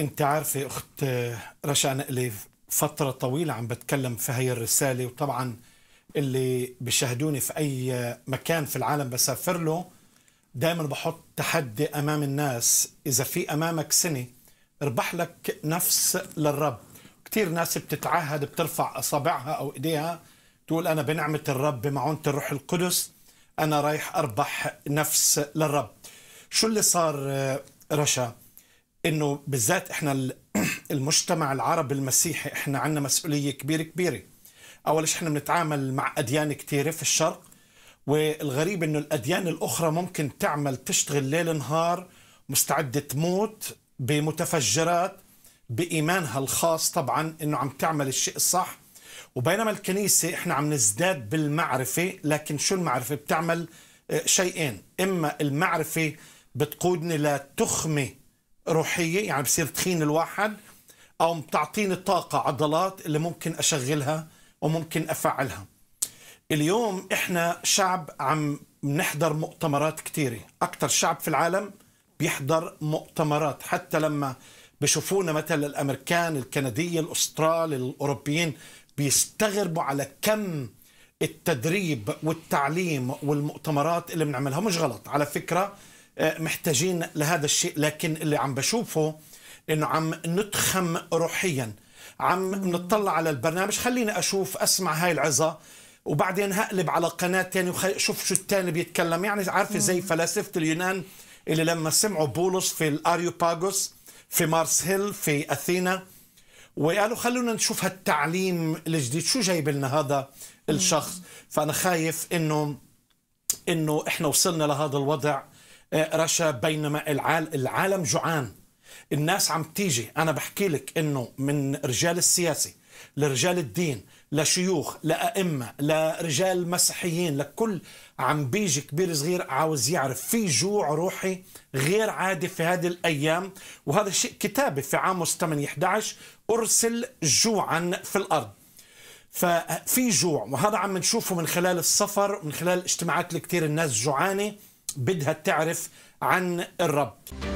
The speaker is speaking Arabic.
انت عارفة اخت رشا نقلي فترة طويلة عم بتكلم في هي الرسالة وطبعا اللي بيشاهدوني في اي مكان في العالم بسافر له دائما بحط تحدي امام الناس اذا في امامك سنه اربح لك نفس للرب كثير ناس بتتعهد بترفع اصابعها او ايديها تقول انا بنعمه الرب بمعونه الروح القدس انا رايح اربح نفس للرب شو اللي صار رشا انه بالذات احنا المجتمع العربي المسيحي احنا عندنا مسؤوليه كبيره كبيره اول شيء احنا بنتعامل مع اديان كثيره في الشرق والغريب انه الاديان الاخرى ممكن تعمل تشتغل ليل نهار مستعده تموت بمتفجرات بايمانها الخاص طبعا انه عم تعمل الشيء الصح وبينما الكنيسه احنا عم نزداد بالمعرفه لكن شو المعرفه بتعمل آه، شيئين اما المعرفه بتقودني لتخمه روحيه يعني بصير تخين الواحد او بتعطيني طاقه عضلات اللي ممكن اشغلها وممكن افعلها اليوم احنا شعب عم نحضر مؤتمرات كثيره اكثر شعب في العالم بيحضر مؤتمرات حتى لما بشوفونا مثلا الامريكان الكنديه الاسترال الاوروبيين بيستغربوا على كم التدريب والتعليم والمؤتمرات اللي بنعملها مش غلط على فكره آه، محتاجين لهذا الشيء لكن اللي عم بشوفه انه عم نتخم روحيا عم نطلع على البرنامج خليني اشوف اسمع هاي العظه وبعدين هقلب على قناه ثانيه وشوف شو الثاني بيتكلم يعني عارفه زي فلاسفه اليونان اللي لما سمعوا بولس في الاريوباغوس في مارس هيل في اثينا وقالوا خلونا نشوف هالتعليم الجديد شو جايب لنا هذا الشخص فانا خايف انه انه احنا وصلنا لهذا الوضع إيه، رشا بينما العالم جوعان الناس عم تيجي أنا بحكي لك أنه من رجال السياسة لرجال الدين لشيوخ لأئمة لرجال مسيحيين لكل عم بيجي كبير صغير عاوز يعرف في جوع روحي غير عادي في هذه الأيام وهذا الشيء كتابي في عاموس 8-11 أرسل جوعا في الأرض ففي جوع وهذا عم نشوفه من خلال السفر ومن خلال الاجتماعات اللي كثير الناس جوعانه بدها تعرف عن الرب